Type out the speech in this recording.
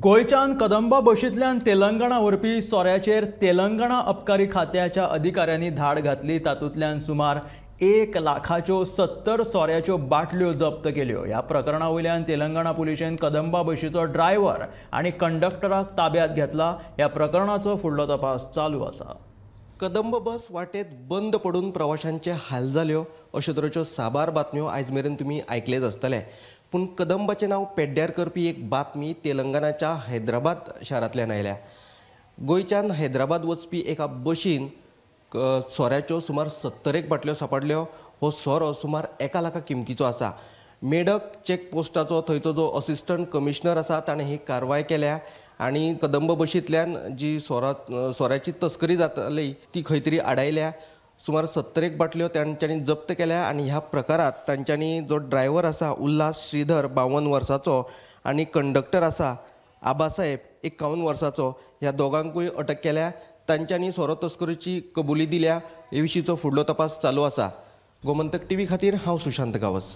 गोंयच्यान कदंबा बशींतल्यान तेलंगणा व्हरपी सोऱ्याचेर तेलंगणा अबकारी खात्याच्या अधिकाऱ्यांनी धाड घातली तातूंतल्यान सुमार एक लाखाच्यो सत्तर सोऱ्याच्यो बाटल्यो जप्त केल्यो ह्या प्रकरणा वयल्यान तेलंगणा पुलिशेन कदंबा बशीचो ड्रायव्हर आनी कंडक्टराक ताब्यात घेतला ह्या प्रकरणाचो फुडलो तपास चालू आसा कदंब बस वाटेत बंद पडून प्रवाशांचे हाल जाल्यो अशे तरेच्यो साबार बातम्यो आयज मेरेन तुमी आयकलेच आसतले पूण कदंबाचें नाव पेड्ड्यार करपी एक बातमी तेलंगणाच्या हैदराबाद शारांतल्यान आयल्या गोंयच्यान हैदराबाद वचपी एका बशीन सोऱ्याच्यो सुमार सत्तरेक बाटल्यो सांपडल्यो हो सोरो सुमार एका लाखा किमतीचो आसा मेडक चेक पोस्टाचो थंयचो जो असिस्टंट कमिशनर आसा ताणें ही कारवाय केल्या आनी कदंब बशींतल्यान जी सोरा सोऱ्याची तस्करी जाताली ती खंय तरी आडायल्या सुमार सत्तरेक बाटल्यो त्यांच्यानी जप्त केल्या आणि ह्या प्रकारात त्यांच्यानी जो ड्रायव्हर असा उल्हास श्रीधर बावन्न वर्साचो आणि कंडक्टर असा आबासाहेब एक्कावन्न वर्साचो ह्या दोगांकूय अटक केल्या त्यांच्यानी सोरो तस्करीची कबुली दिल्या हे विशींचो फुडलो तपास चालू असा गोमंतक टी व्ही खातीर हांव सुशांत गावस